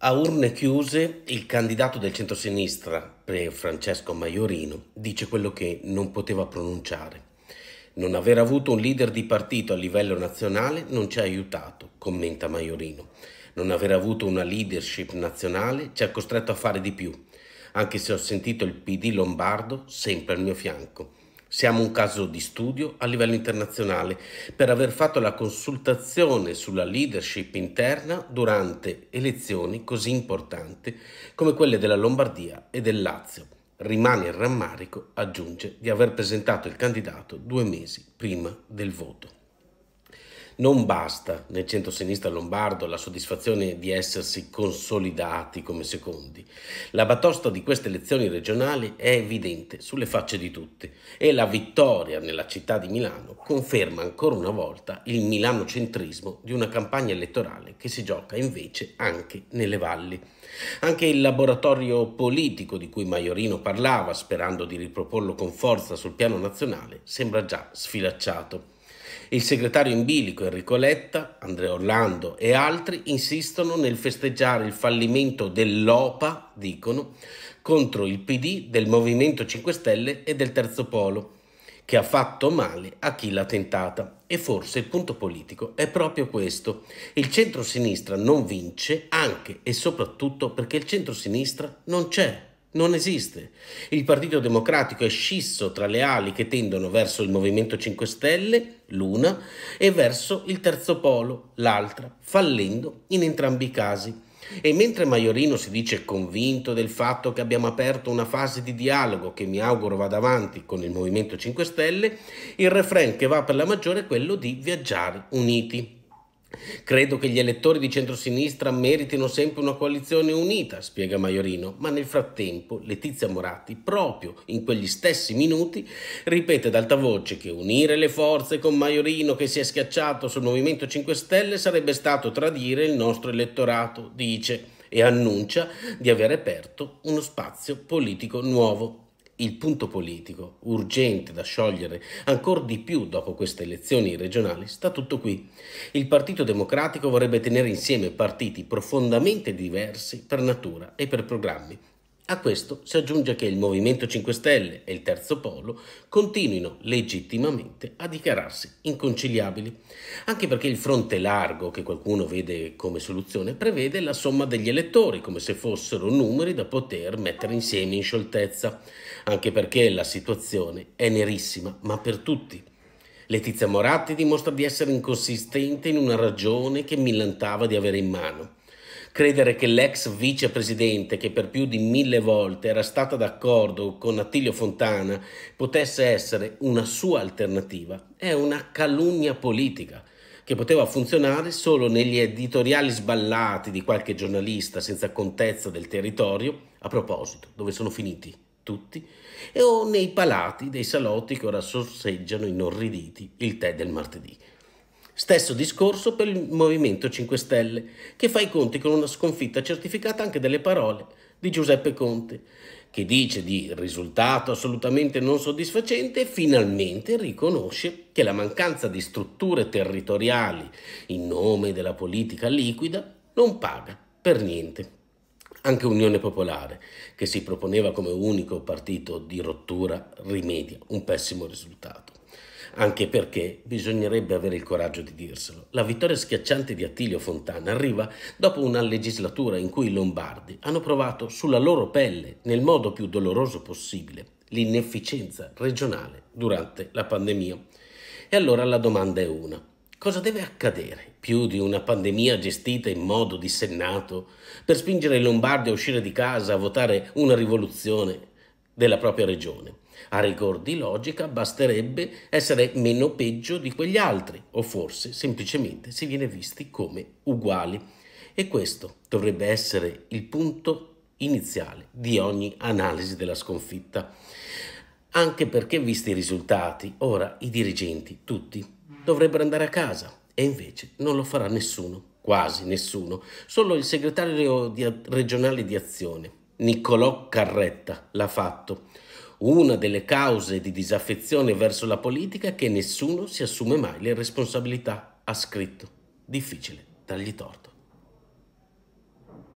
A urne chiuse, il candidato del centrosinistra, Francesco Maiorino, dice quello che non poteva pronunciare. Non aver avuto un leader di partito a livello nazionale non ci ha aiutato, commenta Maiorino. Non aver avuto una leadership nazionale ci ha costretto a fare di più, anche se ho sentito il PD lombardo sempre al mio fianco. Siamo un caso di studio a livello internazionale per aver fatto la consultazione sulla leadership interna durante elezioni così importanti come quelle della Lombardia e del Lazio. Rimane il rammarico, aggiunge, di aver presentato il candidato due mesi prima del voto. Non basta nel centro-sinistra lombardo la soddisfazione di essersi consolidati come secondi. La batosta di queste elezioni regionali è evidente sulle facce di tutti e la vittoria nella città di Milano conferma ancora una volta il milanocentrismo di una campagna elettorale che si gioca invece anche nelle valli. Anche il laboratorio politico di cui Maiorino parlava, sperando di riproporlo con forza sul piano nazionale, sembra già sfilacciato. Il segretario in bilico Enrico Letta, Andrea Orlando e altri insistono nel festeggiare il fallimento dell'OPA, dicono, contro il PD, del Movimento 5 Stelle e del Terzo Polo, che ha fatto male a chi l'ha tentata. E forse il punto politico è proprio questo. Il centro-sinistra non vince anche e soprattutto perché il centro-sinistra non c'è. Non esiste. Il Partito Democratico è scisso tra le ali che tendono verso il Movimento 5 Stelle, l'una, e verso il Terzo Polo, l'altra, fallendo in entrambi i casi. E mentre Maiorino si dice convinto del fatto che abbiamo aperto una fase di dialogo che mi auguro vada avanti con il Movimento 5 Stelle, il refrain che va per la maggiore è quello di viaggiare uniti. Credo che gli elettori di centrosinistra meritino sempre una coalizione unita, spiega Maiorino, ma nel frattempo Letizia Moratti, proprio in quegli stessi minuti, ripete ad alta voce che unire le forze con Maiorino che si è schiacciato sul Movimento 5 Stelle sarebbe stato tradire il nostro elettorato, dice, e annuncia di aver aperto uno spazio politico nuovo. Il punto politico, urgente da sciogliere ancora di più dopo queste elezioni regionali, sta tutto qui. Il Partito Democratico vorrebbe tenere insieme partiti profondamente diversi per natura e per programmi, a questo si aggiunge che il Movimento 5 Stelle e il Terzo Polo continuino legittimamente a dichiararsi inconciliabili, anche perché il fronte largo che qualcuno vede come soluzione prevede la somma degli elettori, come se fossero numeri da poter mettere insieme in scioltezza, anche perché la situazione è nerissima, ma per tutti. Letizia Moratti dimostra di essere inconsistente in una ragione che millantava di avere in mano. Credere che l'ex vicepresidente, che per più di mille volte era stata d'accordo con Attilio Fontana, potesse essere una sua alternativa è una calunnia politica che poteva funzionare solo negli editoriali sballati di qualche giornalista senza contezza del territorio, a proposito, dove sono finiti tutti, e o nei palati dei salotti che ora sorseggiano inorriditi il tè del martedì. Stesso discorso per il Movimento 5 Stelle, che fa i conti con una sconfitta certificata anche delle parole di Giuseppe Conte, che dice di risultato assolutamente non soddisfacente e finalmente riconosce che la mancanza di strutture territoriali in nome della politica liquida non paga per niente. Anche Unione Popolare, che si proponeva come unico partito di rottura, rimedia un pessimo risultato. Anche perché bisognerebbe avere il coraggio di dirselo. La vittoria schiacciante di Attilio Fontana arriva dopo una legislatura in cui i Lombardi hanno provato sulla loro pelle, nel modo più doloroso possibile, l'inefficienza regionale durante la pandemia. E allora la domanda è una Cosa deve accadere più di una pandemia gestita in modo dissennato per spingere i lombardi a uscire di casa a votare una rivoluzione della propria regione? A rigor di logica basterebbe essere meno peggio di quegli altri o forse semplicemente si viene visti come uguali. E questo dovrebbe essere il punto iniziale di ogni analisi della sconfitta. Anche perché, visti i risultati, ora i dirigenti, tutti, dovrebbero andare a casa e invece non lo farà nessuno, quasi nessuno, solo il segretario regionale di azione, Niccolò Carretta, l'ha fatto. Una delle cause di disaffezione verso la politica è che nessuno si assume mai le responsabilità, ha scritto. Difficile dargli torto.